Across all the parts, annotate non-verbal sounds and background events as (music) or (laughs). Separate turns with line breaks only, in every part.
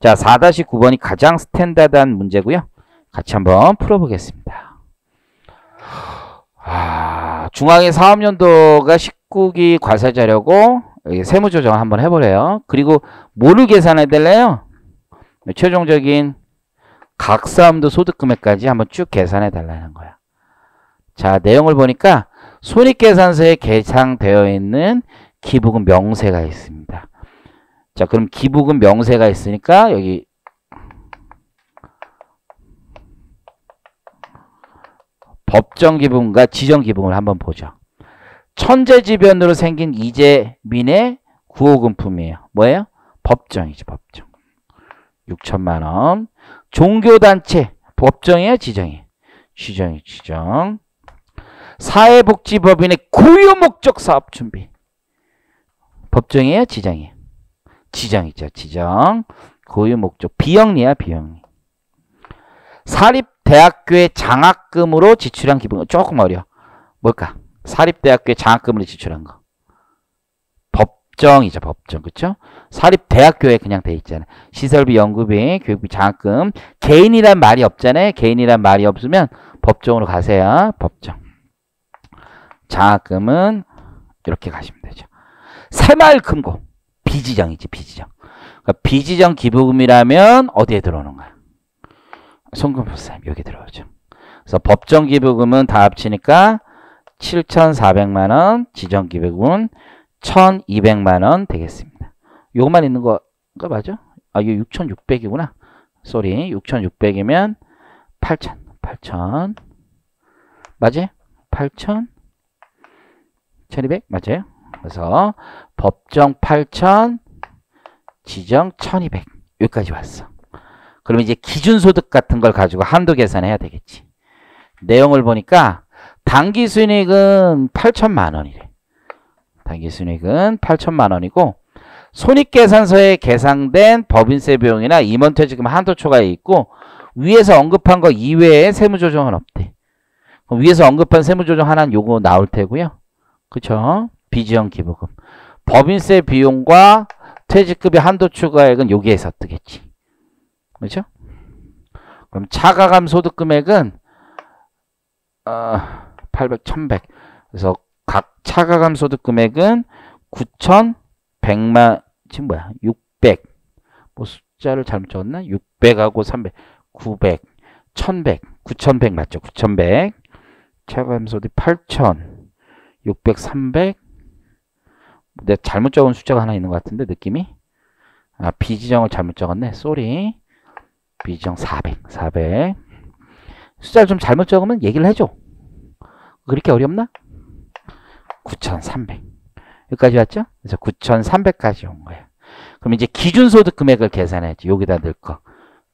자, 4-9번이 가장 스탠다드한 문제고요. 같이 한번 풀어보겠습니다. 아, 중앙의 사업연도가 19기 과세자려고 세무조정을 한번 해보래요. 그리고 뭐를 계산해야 될래요? 최종적인 각 사업도 소득금액까지 한번 쭉 계산해 달라는 거야. 자, 내용을 보니까 손익계산서에 계상되어 있는 기부금 명세가 있습니다. 자 그럼 기부금 명세가 있으니까 여기 법정 기부금과 지정 기부금을 한번 보죠. 천재지변으로 생긴 이재민의 구호금품이에요. 뭐예요? 법정이죠. 법정. 6천만 원. 종교단체 법정이에요? 지정이? 지정이 지정. 사회복지법인의 고유 목적 사업 준비. 법정이에요? 지정이에요? 지정이죠. 지정. 고유 목적. 비영리야, 비영리. 사립대학교의 장학금으로 지출한 기본. 조금 어려. 뭘까? 사립대학교의 장학금으로 지출한 거. 법정이죠. 법정. 그쵸 사립대학교에 그냥 돼 있잖아요. 시설비, 연구비, 교육비, 장학금. 개인이란 말이 없잖아요. 개인이란 말이 없으면 법정으로 가세요. 법정. 장학금은 이렇게 가시면 되죠. 새마을금고. 비지장 이지 비지장 그러니까 비지장 기부금이라면 어디에 들어오는 거야 송금보살 여기 들어오죠 그래서 법정 기부금은 다 합치니까 7,400만원 지정 기부금은 1,200만원 되겠습니다 요것만 있는 거가 맞아? 아 이거 6,600이구나 쏘리 6,600이면 8,000 8,000 맞지? 8,000 1200 맞아요? 그래서 법정 8천 지정 1,200 여기까지 왔어. 그럼 이제 기준소득 같은 걸 가지고 한도 계산해야 되겠지. 내용을 보니까 단기 순익은 8천만 원이래. 단기 순익은 8천만 원이고 손익계산서에 계상된 법인세 비용이나 임원퇴직금 한도 초과에 있고 위에서 언급한 거 이외에 세무조정은 없대. 위에서 언급한 세무조정 하나는 요거 나올 테고요. 그쵸? 비지원 기부금. 법인세 비용과 퇴직급여 한도 추가액은 여기에서 뜨겠지. 그렇죠? 그럼 차가감 소득 금액은 어, 800, 1100. 그래서 각 차가감 소득 금액은 9,100만 지금 뭐야? 600. 뭐 숫자를 잘못 적었나? 600하고 300, 900, 1100, 9100 맞죠? 9100. 차감 소득 8,000, 600, 300, 내 잘못 적은 숫자가 하나 있는 것 같은데 느낌이 아 비지정을 잘못 적었네 쏘리 비지정 400 400 숫자를 좀 잘못 적으면 얘기를 해줘 그렇게 어렵나? 9,300 여기까지 왔죠? 그래서 9,300까지 온 거야 그럼 이제 기준소득 금액을 계산해야지 여기다 넣을 거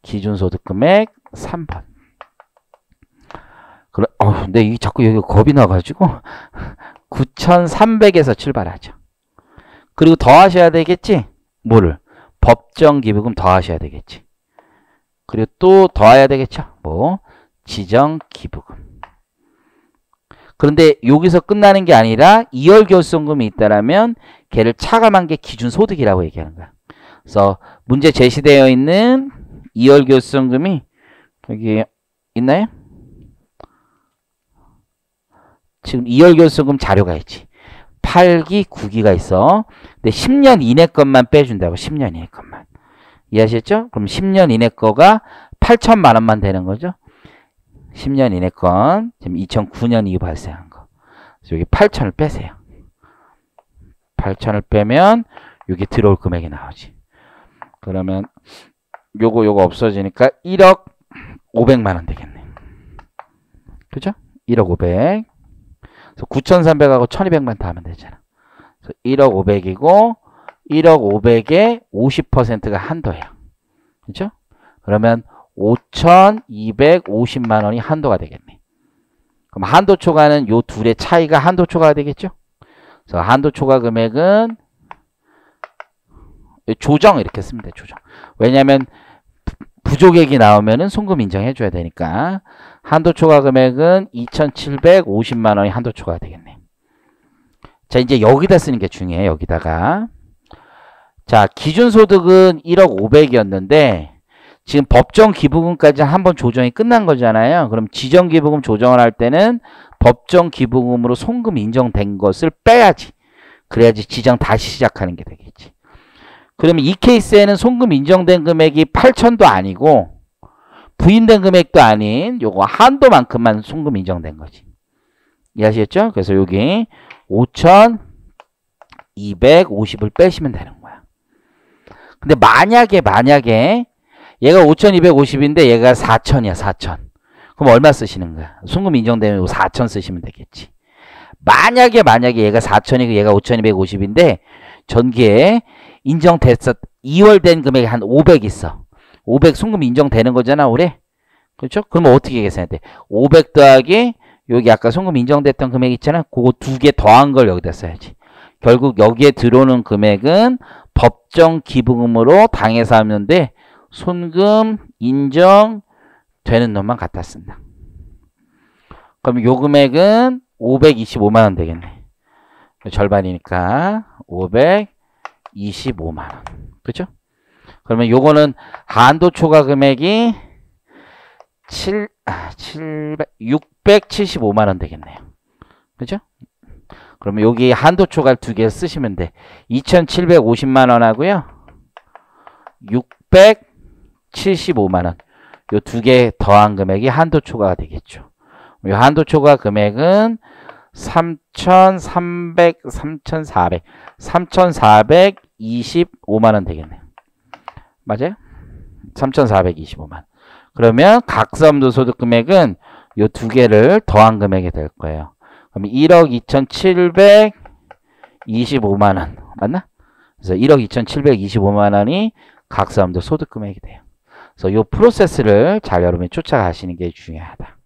기준소득 금액 3번 그래, 어, 근데 이게 자꾸 여기 겁이 나가지고 9,300에서 (laughs) 출발하죠 그리고 더 하셔야 되겠지? 뭐를? 법정기부금 더 하셔야 되겠지. 그리고 또 더 해야 되겠죠? 뭐 지정기부금. 그런데 여기서 끝나는 게 아니라 2월 결손금이 있다라면 걔를 차감한 게 기준 소득이라고 얘기하는 거야. 그래서 문제 제시되어 있는 2월 결손금이 여기 있나요? 지금 2월 결손금 자료가 있지. 팔기구기가 있어. 근데 10년 이내 것만 빼준다고. 10년 이내 것만. 이해하셨죠? 그럼 10년 이내 거가 8천만 원만 되는 거죠. 10년 이내 건 지금 2009년 이후 발생한 거. 여기 8천을 빼세요. 8천을 빼면 여기 들어올 금액이 나오지. 그러면 요거 요거 없어지니까 1억 500만 원 되겠네. 그죠? 1억 500. 9,300하고 1,200만 더 하면 되잖아. 1억 500이고 1억 5 0 0에 50%가 한도야. 그렇죠? 그러면 5,250만 원이 한도가 되겠네. 그럼 한도 초과는 요 둘의 차이가 한도 초과가 되겠죠? 그래서 한도 초과 금액은 조정 이렇게 쓰면 돼. 조정. 왜냐면 부족액이 나오면은 송금 인정해 줘야 되니까. 한도 초과 금액은 2,750만 원이 한도 초과가 되겠네. 자, 이제 여기다 쓰는 게 중요해. 요 여기다가. 자, 기준 소득은 1억 500이었는데 지금 법정 기부금까지 한 번 조정이 끝난 거잖아요. 그럼 지정 기부금 조정을 할 때는 법정 기부금으로 송금 인정된 것을 빼야지. 그래야지 지정 다시 시작하는 게 되겠지. 그러면 이 케이스에는 송금 인정된 금액이 8천도 아니고 부인된 금액도 아닌 요거 한도만큼만 송금 인정된 거지. 이해하셨죠 그래서 여기 5,250을 빼시면 되는 거야. 근데 만약에 만약에 얘가 5,250인데 얘가 4,000이야 4,000. 그럼 얼마 쓰시는 거야? 송금 인정되면 4,000 쓰시면 되겠지. 만약에 만약에 얘가 4,000이고 얘가 5,250인데 전기에 인정됐었 2월 된 금액이 한 500 있어. 500 송금 인정되는 거잖아 올해 그렇죠? 그럼 어떻게 계산해야 돼? 500 더하기 여기 아까 송금 인정됐던 금액 있잖아 그거 두 개 더한 걸 여기다 써야지 결국 여기에 들어오는 금액은 법정 기부금으로 당해서 하는데 송금 인정되는 놈만 갖다 쓴다 그럼 요 금액은 525만원 되겠네 절반이니까 525만원 그렇죠? 그러면 요거는 한도 초과 금액이 7, 700, 675만 원 되겠네요. 그죠? 그러면 여기 한도 초과 두 개 쓰시면 돼. 2,750만 원 하고요. 675만 원. 요 두 개 더한 금액이 한도 초과가 되겠죠. 요 한도 초과 금액은 3,300, 3,400, 3,425만 원 되겠네요. 맞아요? 3,425만. 그러면 각서도 소득 금액은 요 두 개를 더한 금액이 될 거예요. 그럼 1억 2,725만 원. 맞나? 그래서 1억 2,725만 원이 각서도 소득 금액이 돼요. 그래서 요 프로세스를 잘 여러분이 쫓아가시는 게 중요하다.